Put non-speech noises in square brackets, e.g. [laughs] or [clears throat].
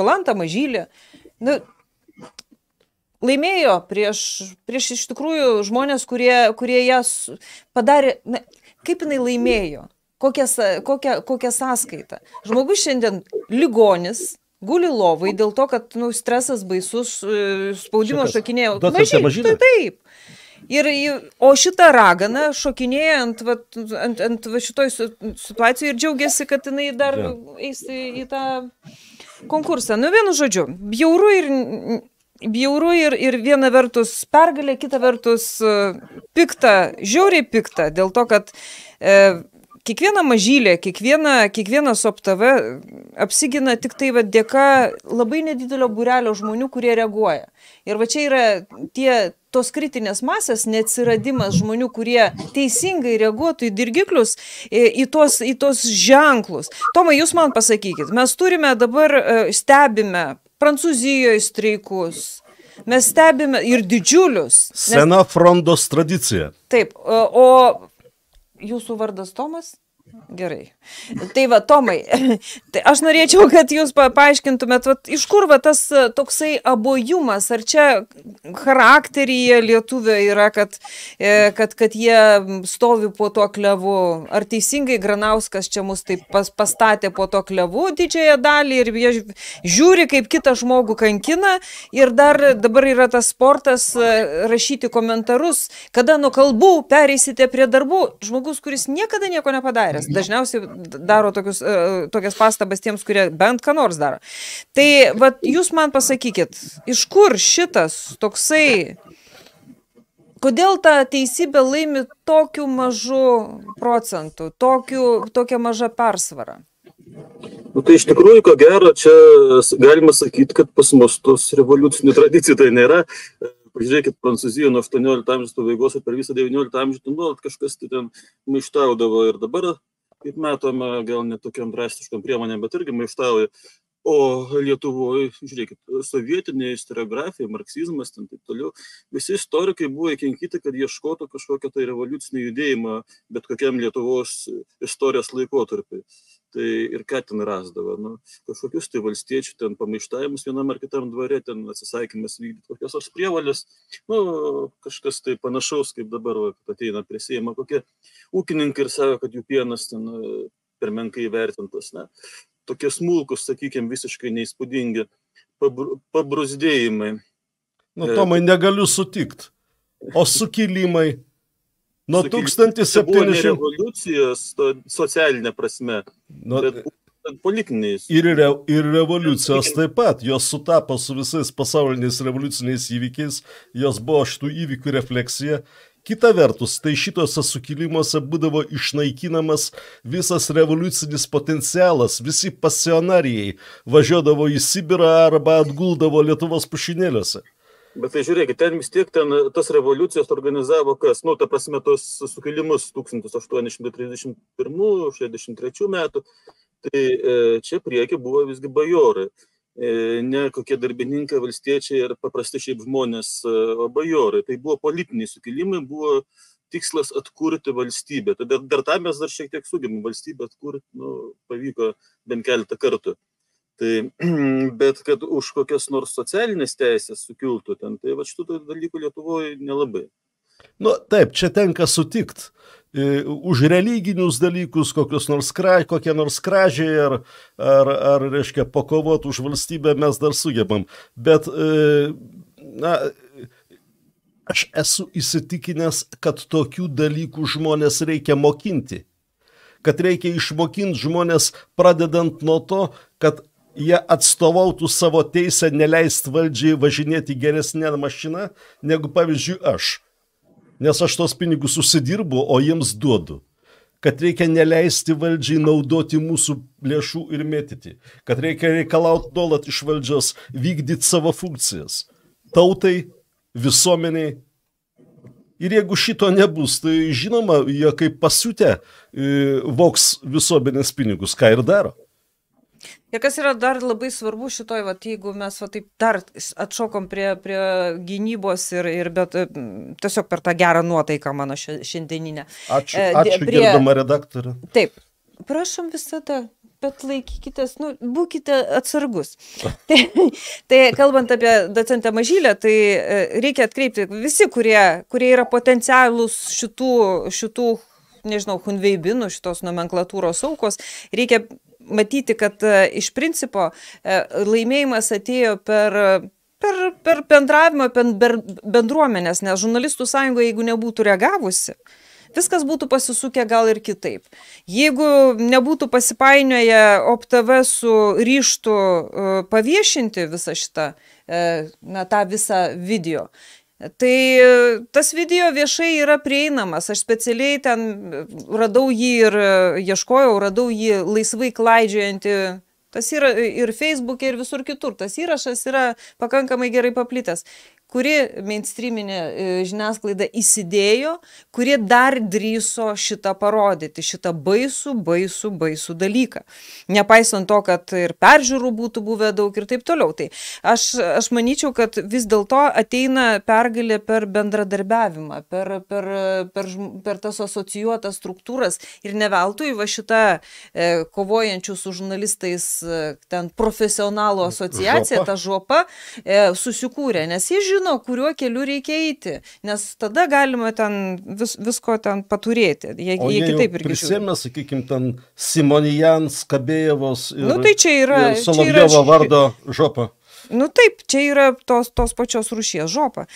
Jolanta Mažylė. Nu, laimėjo prieš, prieš iš tikrųjų žmonės, kurie, kurie jas padarė. Na, kaip jinai laimėjo? Kokią, kokią, kokią sąskaitą? Žmogus šiandien ligonis, guli lovai dėl to, kad nu, stresas baisus, e, spaudimo Šitas, šokinėjo. Mažai, mažai. Taip. Ir, o šitą raganą šokinėja ant, va, ant, ant va šitoj situacijoje ir džiaugiasi, kad jinai dar eis į tą... Ta konkursą. Nu, vienu žodžiu, bjauru ir bjauru ir, ir viena vertus pergalė, kita vertus e, pikta, žiauriai pikta, dėl to, kad e, kiekviena mažylė, kiekviena, kiekviena SOPTV apsigina tik tai va, dėka labai nedidelio burelio žmonių, kurie reaguoja. Ir va čia yra tie tos kritinės masės neatsiradimas žmonių, kurie teisingai reaguotų į dirgiklius, e, į tos, į tos ženklus. Tomai, jūs man pasakykit, mes turime dabar e, stebime Prancūzijoje streikus, mes stebime ir didžiulius. Sena nes... frondos tradicija. Taip, e, o jūsų vardas Tomas? Gerai. Tai va, Tomai, [laughs] tai aš norėčiau, kad jūs paaiškintumėt, va, iš kur va, tas e, toksai abojumas, ar čia charakteryje lietuvio yra, kad, e, kad, kad jie stovi po to klevu, ar teisingai Granauskas čia mus taip pas, pastatė po to klevu didžiąją dalį ir jie žiūri, kaip kitą žmogų kankina ir dar dabar yra tas sportas e, rašyti komentarus, kada nuo kalbų pereisite prie darbų, žmogus, kuris niekada nieko nepadarė žmonės dažniausiai daro tokius, e, tokias pastabas tiems, kurie bent ką nors daro. Tai vat, jūs man pasakykit, iš kur šitas toksai, kodėl ta teisybė laimi tokiu mažu procentu, tokiu, tokia maža persvara? Nu, tai iš tikrųjų, ko gero, čia galima sakyti, kad pas mus tos revoliucinių tradicijų tai nėra. Pažiūrėkit, Prancūzijoje nuo 18 amžiaus pabaigos ir per visą 19 amžių nuolat kažkas tai ten maištaudavo ir dabar kaip matome, gal ne tokiam drastiškam priemonėm, bet irgi maištauja. O Lietuvoje, žiūrėkit, sovietinė istoriografija, marksizmas, ten taip toliau, visi istorikai buvo įkinkyti, kad ieškotų kažkokio tai revoliucinį judėjimą bet kokiam Lietuvos istorijos laikotarpiu tai ir ką ten rasdavo nu kažkokius tai valstiečių ten pamaištavimus vienam ar kitam dvare ten atsisakymas vykdyt kokias nors prievoles nu kažkas tai panašaus kaip dabar vat ateina prie seimo kokie ūkininkai ir sako kad jų pienas ten e, per menkai įvertintas na tokie smulkūs sakykim visiškai neįspūdingi pabr pabruzdėjimai nu e, tomai tai- negaliu sutikt o sukilimai Nuo 1700. Revoliucijos socialinė prasme. Nu, bet politiniais. Ir, re, ir revoliucijos taip pat, jos sutapo su visais pasauliniais revoliuciniais įvykiais, jos buvo šitų įvykių refleksija. Kita vertus, tai šituose sukilimuose būdavo išnaikinamas visas revoliucinis potencialas, visi pasionarijai važiuodavo į Sibirą arba atguldavo Lietuvos pušinėliuose. Bet tai žiūrėkit, ten vis tiek ten e, tas revoliucijas organizavo kas, nu, ta prasme, tos sukilimus 1831-63 metų, tai e, čia prieki buvo visgi bajorai, e, ne kokie darbininkai, valstiečiai ir paprasti šiaip žmonės, e, o e, bajorai. Tai buvo politiniai sukilimai, buvo tikslas atkurti valstybę. Tai dar, dar tą mes dar šiek tiek sugebim valstybę atkurti, nu, pavyko bent keletą kartų tai [clears throat] bet kad už kokias nors socialinės teisės sukiltų ten, tai va šitų dalykų Lietuvoje nelabai. Nu, taip, čia tenka sutikti. E, už religinius dalykus, nors kra, kokie nors kražiai ar, ar, ar, reiškia, pakovot už valstybę mes dar sugebam. Bet, e, na, aš esu įsitikinęs, kad tokių dalykų žmonės reikia mokinti kad reikia išmokinti žmonės, pradedant nuo to, kad jie atstovautų savo teisę neleisti valdžiai važinėti geresnę mašiną negu, pavyzdžiui, aš. Nes aš tos pinigus užsidirbu, o jiems duodu kad reikia neleisti valdžiai naudoti mūsų lėšų ir mėtyti, kad reikia reikalauti nuolat iš valdžios vykdyti savo funkcijas - tautai, visuomeniai. Ir jeigu šito nebus, tai žinoma, jie kaip pasiutę e, voks visuomenės pinigus, ką ir daro. Ir kas yra dar labai svarbu šitoj, va, jeigu mes va, taip dar atšokom prie, prie gynybos ir, ir bet, e, tiesiog per tą gerą nuotaiką mano šiandieninę. Ačiū, e, ačiū prie... gerbama redaktorė. Taip, prašom visada bet laikykitės, nu, būkite atsargus. [laughs] tai, tai kalbant apie docentę Mažylę, tai e, reikia atkreipti visi, kurie, kurie yra potencialūs šitų, šitų nežinau, hunveibinų, šitos nomenklatūros aukos, reikia matyti, kad e, iš principo e, laimėjimas atėjo per per, per bendravimą, per bendruomenės, nes žurnalistų sąjunga, jeigu nebūtų reagavusi, viskas būtų pasisukę gal ir kitaip. Jeigu nebūtų pasipainioję OPTV su ryštu e, paviešinti visą šitą, na, tą visą video, Tai e, tas video viešai yra prieinamas, aš specialiai ten e, radau jį ir e, ieškojau, radau jį laisvai klaidžiojantį Tas yra ir Facebook'e, ir visur kitur. Tas įrašas yra pakankamai gerai paplitęs kuri mainstreaminė e, žiniasklaida įsidėjo, kurie dar drįso šitą parodyti, šitą baisų, baisų, baisų dalyką. Nepaisant to, kad ir peržiūrų būtų buvę daug ir taip toliau. Tai aš, aš manyčiau, kad vis dėlto ateina pergalė per bendradarbiavimą, per, per, per, per tas asocijuotas struktūras ir neveltui va šitą e, kovojančių su žurnalistais e, ten profesionalų asociacija, žopa. ta žopa, e, susikūrė, nes jie žino, žino, kuriuo keliu reikia eiti, nes tada galima ten vis, visko ten paturėti. Jie, o jie, jie kitaip ir prisimė, sakykime, ten Simonijan, Skabėjevos ir, nu, tai čia yra, ir Solovjovo vardo žopa. Nu taip, čia yra tos, tos pačios rušies žopa.